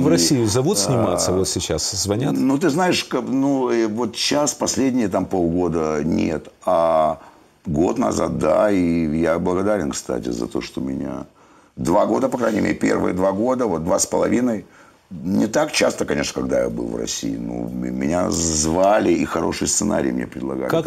в России зовут а, сниматься а, вот сейчас? Звонят? Ну, ты знаешь, ну, э, вот сейчас, последние там полгода нет. А год назад, да, и я благодарен, кстати, за то, что меня... Два года, по крайней мере, первые два года, вот два с половиной, не так часто, конечно, когда я был в России. но меня звали, и хороший сценарий мне предлагали. Как